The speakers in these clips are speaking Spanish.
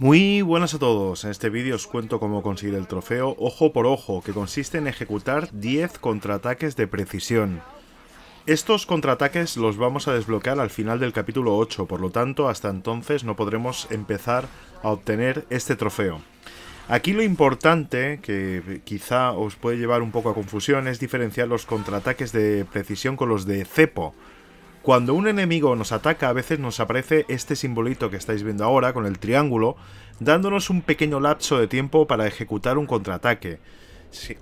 Muy buenas a todos, en este vídeo os cuento cómo conseguir el trofeo ojo por ojo, que consiste en ejecutar 10 contraataques de precisión. Estos contraataques los vamos a desbloquear al final del capítulo 8, por lo tanto hasta entonces no podremos empezar a obtener este trofeo. Aquí lo importante, que quizá os puede llevar un poco a confusión, es diferenciar los contraataques de precisión con los de cepo, cuando un enemigo nos ataca, a veces nos aparece este simbolito que estáis viendo ahora con el triángulo, dándonos un pequeño lapso de tiempo para ejecutar un contraataque.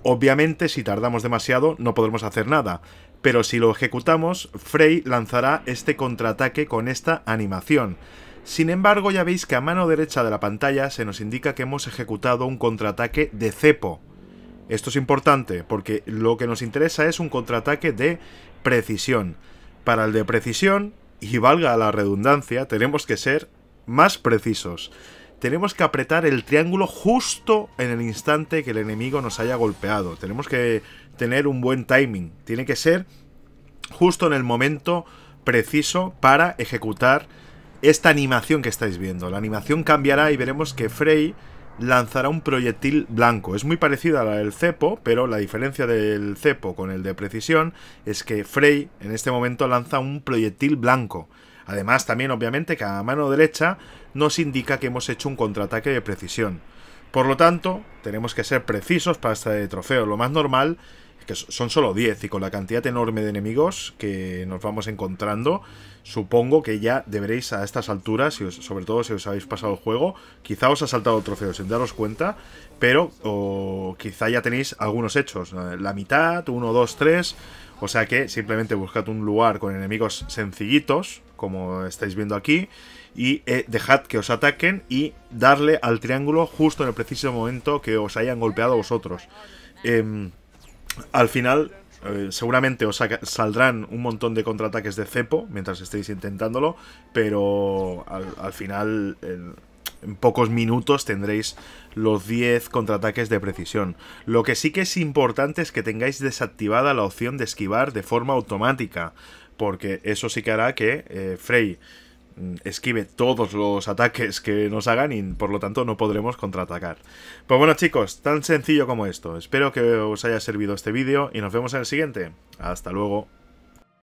obviamente, si tardamos demasiado, no podremos hacer nada, pero si lo ejecutamos, Frey lanzará este contraataque con esta animación. Sin embargo, ya veis que a mano derecha de la pantalla se nos indica que hemos ejecutado un contraataque de cepo. Esto es importante, porque lo que nos interesa es un contraataque de precisión. Para el de precisión, y valga la redundancia, tenemos que ser más precisos. Tenemos que apretar el triángulo justo en el instante que el enemigo nos haya golpeado. Tenemos que tener un buen timing. Tiene que ser justo en el momento preciso para ejecutar esta animación que estáis viendo. La animación cambiará y veremos que Frey lanzará un proyectil blanco. Es muy parecida a la del cepo, pero la diferencia del cepo con el de precisión es que Frey en este momento lanza un proyectil blanco. Además, también obviamente que a mano derecha nos indica que hemos hecho un contraataque de precisión. Por lo tanto, tenemos que ser precisos para este trofeo. Lo más normal que son solo 10 y con la cantidad enorme de enemigos que nos vamos encontrando, supongo que ya deberéis a estas alturas, sobre todo si os habéis pasado el juego, quizá os ha saltado el trofeo sin daros cuenta, pero o, quizá ya tenéis algunos hechos, la mitad, uno, 2, 3, o sea que simplemente buscad un lugar con enemigos sencillitos, como estáis viendo aquí, y eh, dejad que os ataquen y darle al triángulo justo en el preciso momento que os hayan golpeado vosotros. Eh, al final eh, seguramente os saldrán un montón de contraataques de cepo mientras estéis intentándolo, pero al, final en, pocos minutos tendréis los 10 contraataques de precisión. Lo que sí que es importante es que tengáis desactivada la opción de esquivar de forma automática, porque eso sí que hará que eh, Frey Mm, esquive todos los ataques que nos hagan y por lo tanto no podremos contraatacar. Pues bueno chicos, tan sencillo como esto. Espero que os haya servido este vídeo y nos vemos en el siguiente. Hasta luego.